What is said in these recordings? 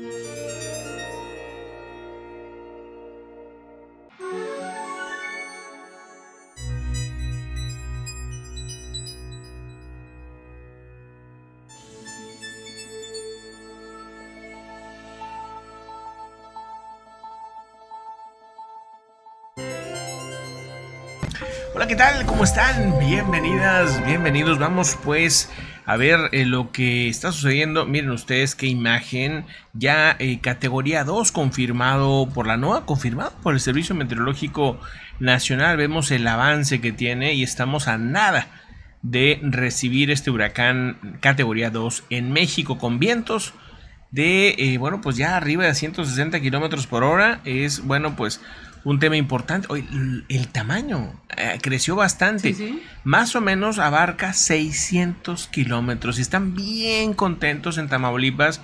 Hola, ¿qué tal? ¿Cómo están? Bienvenidas, bienvenidos. Vamos pues a ver eh, lo que está sucediendo. Miren ustedes qué imagen. Ya eh, categoría 2 confirmado por la NOAA, confirmado por el Servicio Meteorológico Nacional. Vemos el avance que tiene y estamos a nada de recibir este huracán categoría 2 en México con vientos de, eh, bueno, pues ya arriba de 160 kilómetros por hora. Es, bueno, pues un tema importante. el tamaño eh, creció bastante. Más o menos abarca 600 kilómetros. Y están bien contentos en Tamaulipas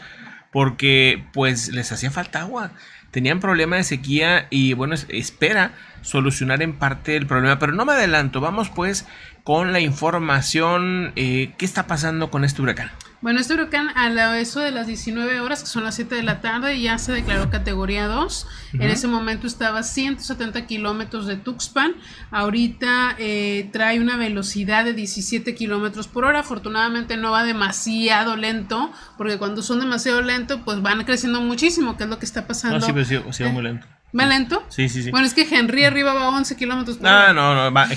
porque pues les hacía falta agua. Tenían problema de sequía y bueno, espera solucionar en parte el problema. Pero no me adelanto, vamos pues con la información. Eh, ¿Qué está pasando con este huracán? Bueno, este huracán a la, eso de las 19 horas, que son las 7 de la tarde, ya se declaró categoría 2. En ese momento estaba a 170 kilómetros de Tuxpan. Ahorita eh, trae una velocidad de 17 kilómetros por hora. Afortunadamente no va demasiado lento, porque cuando son demasiado lento, pues van creciendo muchísimo, que es lo que está pasando. No, ah, sí, pero pues sí va muy eh, lento. ¿Va lento? Sí, sí, sí. Bueno, es que Henry arriba va a 11 kilómetros por ah, no, no, va,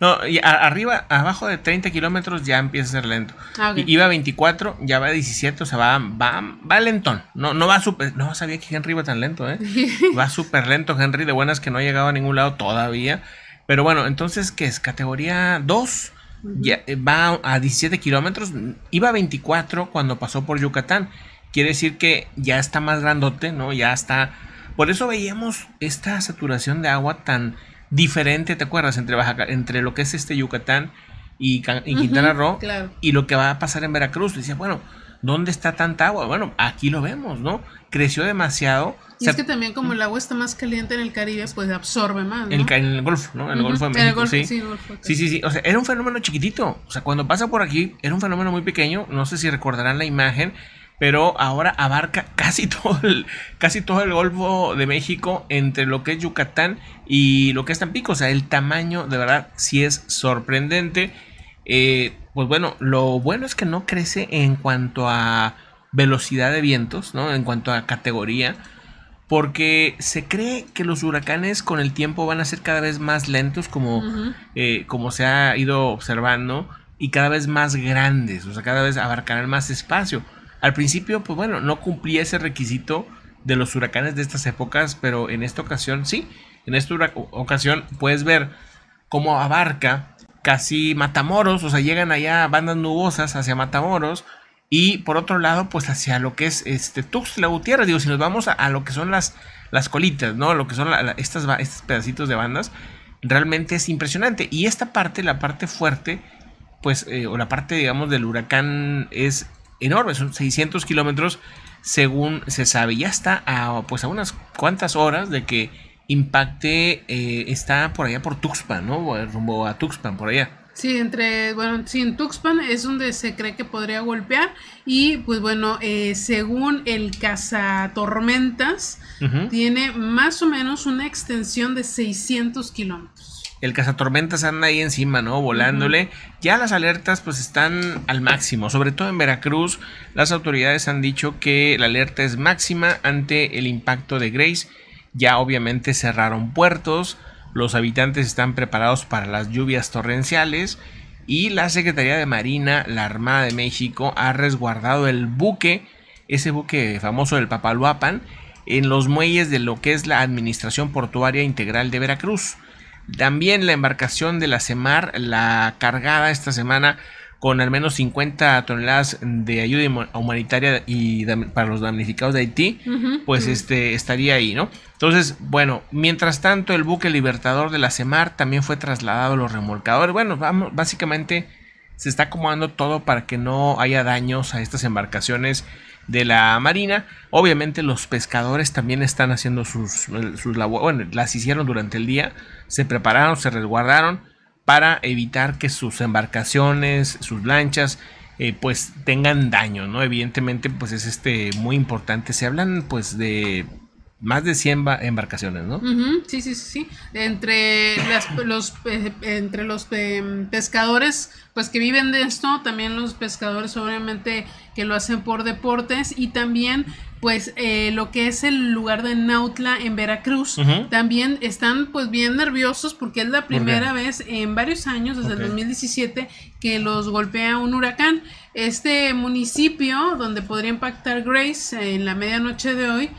no, y arriba, abajo de 30 kilómetros ya empieza a ser lento. Ah, Iba a 24, ya va a 17, o sea, va, va, lentón. No, no va súper, no sabía que Henry iba tan lento, ¿eh? va súper lento Henry, de buenas que no ha llegado a ningún lado todavía. Pero bueno, entonces, ¿qué es? Categoría 2. ya, eh, va a 17 kilómetros, iba a 24 cuando pasó por Yucatán. Quiere decir que ya está más grandote, ¿no? Ya está por eso veíamos esta saturación de agua tan diferente, ¿te acuerdas? Entre, Baja, entre lo que es este Yucatán y, Quintana Roo y lo que va a pasar en Veracruz. Decía, bueno, ¿dónde está tanta agua? Bueno, aquí lo vemos, ¿no? Creció demasiado. Y es que también como el agua está más caliente en el Caribe, pues absorbe más. En, el, Golfo, ¿no? En el Golfo de México. sí. sí, sí, sí. O sea, era un fenómeno chiquitito. O sea, cuando pasa por aquí, era un fenómeno muy pequeño. No sé si recordarán la imagen pero ahora abarca casi todo el, casi todo el Golfo de México entre lo que es Yucatán y lo que es Tampico. O sea, el tamaño de verdad sí es sorprendente. Eh, pues bueno, lo bueno es que no crece en cuanto a velocidad de vientos, ¿no? En cuanto a categoría. Porque se cree que los huracanes con el tiempo van a ser cada vez más lentos, como, eh, como se ha ido observando, y cada vez más grandes, o sea, cada vez abarcarán más espacio. Al principio, pues bueno, no cumplía ese requisito de los huracanes de estas épocas, pero en esta ocasión sí. En esta ocasión puedes ver cómo abarca casi Matamoros, o sea, llegan allá bandas nubosas hacia Matamoros y por otro lado, pues hacia lo que es este Tuxtla Gutiérrez, digo, si nos vamos a, lo que son las, las colitas, ¿no? Lo que son estas, estos pedacitos de bandas, realmente es impresionante. Y esta parte, la parte fuerte, pues, eh, o la parte, digamos, del huracán es enorme, son 600 kilómetros según se sabe. Ya está a, pues a unas cuantas horas de que impacte, eh, está por allá por Tuxpan, ¿no? Rumbo a Tuxpan, por allá. Sí, entre, bueno, sí, en Tuxpan es donde se cree que podría golpear y pues bueno, eh, según el cazatormentas, Tormentas tiene más o menos una extensión de 600 kilómetros el cazatormentas anda ahí encima, ¿no? Volándole. Ya las alertas pues están al máximo, sobre todo en Veracruz. Las autoridades han dicho que la alerta es máxima ante el impacto de Grace. Ya obviamente cerraron puertos, los habitantes están preparados para las lluvias torrenciales y la Secretaría de Marina, la Armada de México, ha resguardado el buque, ese buque famoso del Papaluapan, en los muelles de lo que es la Administración Portuaria Integral de Veracruz. También la embarcación de la CEMAR, la cargada esta semana con al menos 50 toneladas de ayuda humanitaria y para los damnificados de Haití, pues este estaría ahí, ¿no? Entonces, bueno, mientras tanto el buque libertador de la CEMAR también fue trasladado a los remolcadores. Bueno, vamos, básicamente se está acomodando todo para que no haya daños a estas embarcaciones de la Marina. Obviamente los pescadores también están haciendo sus, sus labores, bueno, las hicieron durante el día, se prepararon, se resguardaron para evitar que sus embarcaciones, sus lanchas, eh, pues tengan daño, ¿no? Evidentemente, pues es este muy importante. Se hablan pues de más de 100 embarcaciones, ¿no? Sí, sí, sí, sí. Entre, los, entre los pescadores, pues que viven de esto, también los pescadores obviamente que lo hacen por deportes y también pues eh, lo que es el lugar de Nautla en Veracruz, también están pues bien nerviosos porque es la primera vez en varios años, desde el 2017, que los golpea un huracán. Este municipio donde podría impactar Grace en la medianoche de hoy,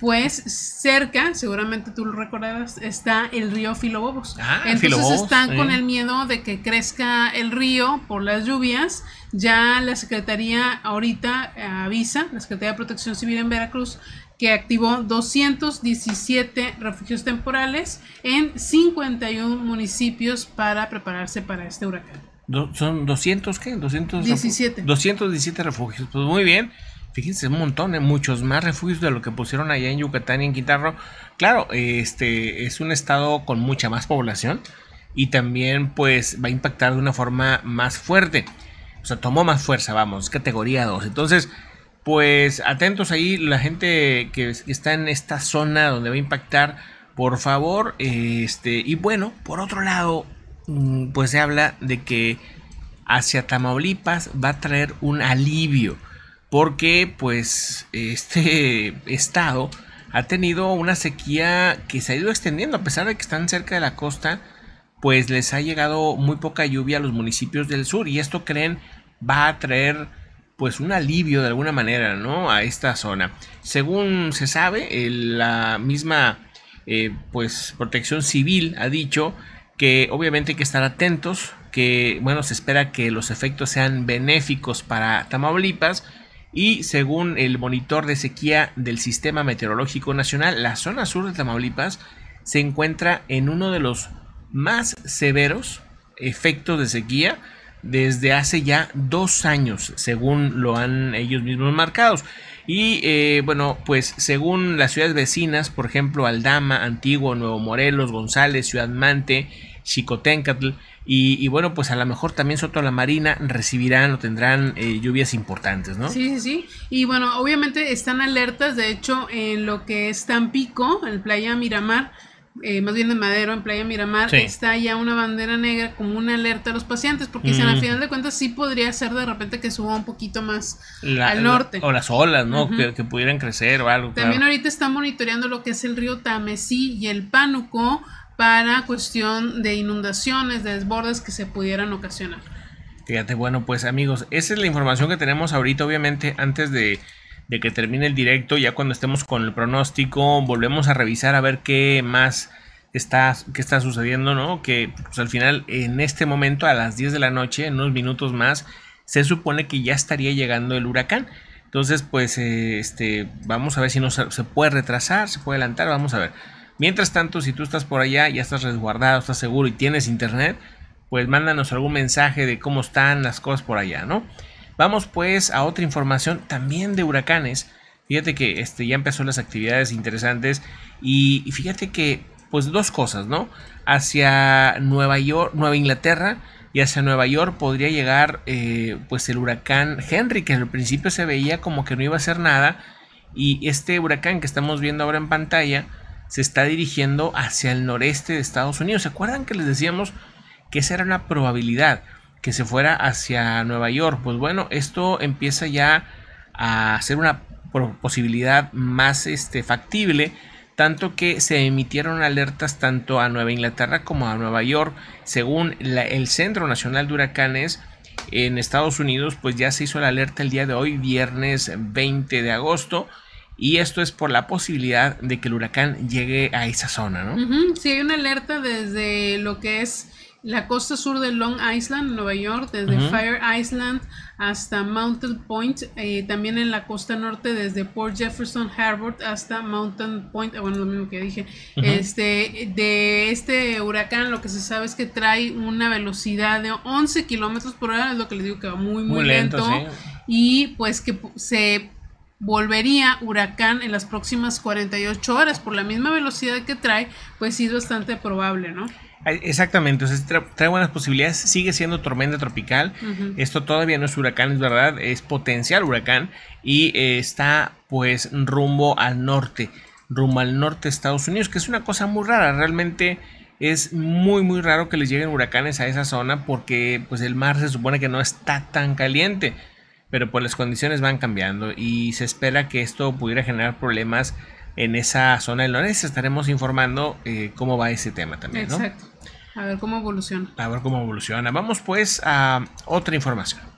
pues cerca, seguramente tú lo recordarás, está el río Filobobos. Ah, Entonces están con el miedo de que crezca el río por las lluvias ya la Secretaría ahorita eh, avisa, la Secretaría de Protección Civil en Veracruz, que activó 217 refugios temporales en 51 municipios para prepararse para este huracán. ¿Son 200 qué? 217. 217 refugios. Pues muy bien. Fíjense, un montón, ¿eh? muchos más refugios de lo que pusieron allá en Yucatán y en Quintana Claro, este es un estado con mucha más población y también pues va a impactar de una forma más fuerte. O sea, tomó más fuerza, vamos, categoría 2. Entonces, pues atentos ahí, la gente que está en esta zona donde va a impactar, por favor. Este, y bueno, por otro lado, mm, pues se habla de que hacia Tamaulipas va a traer un alivio, porque pues este estado ha tenido una sequía que se ha ido extendiendo, a pesar de que están cerca de la costa, pues les ha llegado muy poca lluvia a los municipios del sur y esto creen va a traer pues un alivio de alguna manera, ¿no? A esta zona. Según se sabe, la misma eh, pues protección civil ha dicho que obviamente hay que estar atentos, que bueno, se espera que los efectos sean benéficos para Tamaulipas y según el monitor de sequía del Sistema Meteorológico Nacional, la zona sur de Tamaulipas se encuentra en uno de los más severos efectos de sequía desde hace ya dos años, según lo han ellos mismos marcados. Y eh, bueno, pues según las ciudades vecinas, por ejemplo, Aldama, Antiguo, Nuevo Morelos, González, Ciudad Mante, Chicotencatl, y, bueno, pues a lo mejor también Soto la Marina recibirán o tendrán eh, lluvias importantes, ¿no? Sí, sí, sí. Y bueno, obviamente están alertas, de hecho, en lo que es Tampico, en Playa Miramar, eh, más bien de Madero, en Playa Miramar, está ya una bandera negra como una alerta a los pacientes, porque si al final de cuentas sí podría ser de repente que suba un poquito más al norte. o las olas, ¿no? que, pudieran crecer o algo. También ahorita están monitoreando lo que es el río Tamesí y el Pánuco para cuestión de inundaciones, de desbordes que se pudieran ocasionar. Fíjate, bueno, pues amigos, esa es la información que tenemos ahorita, obviamente, antes de de que termine el directo, ya cuando estemos con el pronóstico, volvemos a revisar a ver qué más está, qué está sucediendo, ¿no? Que pues, al final, en este momento, a las 10 de la noche, en unos minutos más, se supone que ya estaría llegando el huracán. Entonces, pues, eh, este, vamos a ver si no se, se puede retrasar, se puede adelantar, vamos a ver. Mientras tanto, si tú estás por allá, ya estás resguardado, estás seguro y tienes internet, pues mándanos algún mensaje de cómo están las cosas por allá, ¿no? Vamos pues a otra información también de huracanes. Fíjate que este, ya empezó las actividades interesantes y, fíjate que pues dos cosas, ¿no? Hacia Nueva York, Nueva Inglaterra y hacia Nueva York podría llegar eh, pues el huracán Henry, que al principio se veía como que no iba a hacer nada y este huracán que estamos viendo ahora en pantalla se está dirigiendo hacia el noreste de Estados Unidos. ¿Se acuerdan que les decíamos que esa era una probabilidad? que se fuera hacia Nueva York. Pues bueno, esto empieza ya a ser una posibilidad más este, factible, tanto que se emitieron alertas tanto a Nueva Inglaterra como a Nueva York, según el Centro Nacional de Huracanes. En Estados Unidos, pues ya se hizo la alerta el día de hoy, viernes 20 de agosto, y esto es por la posibilidad de que el huracán llegue a esa zona, ¿no? Sí, hay una alerta desde lo que es la costa sur de Long Island, Nueva York, desde Fire Island hasta Mountain Point, eh, también en la costa norte desde Port Jefferson Harbor hasta Mountain Point, ah, bueno, lo mismo que dije, este, de este huracán lo que se sabe es que trae una velocidad de 11 kilómetros por hora, es lo que les digo que va muy, muy, lento, y pues que se volvería huracán en las próximas 48 horas. Por la misma velocidad que trae, pues sí es bastante probable, ¿no? Exactamente, o trae buenas posibilidades, sigue siendo tormenta tropical, esto todavía no es huracán, es verdad, es potencial huracán y eh, está pues rumbo al norte, rumbo al norte de Estados Unidos, que es una cosa muy rara, realmente es muy muy raro que les lleguen huracanes a esa zona porque pues el mar se supone que no está tan caliente, pero pues las condiciones van cambiando y se espera que esto pudiera generar problemas en esa zona de norte. Estaremos informando eh, cómo va ese tema también. ¿no? Exacto. A ver cómo evoluciona. A ver cómo evoluciona. Vamos pues a otra información.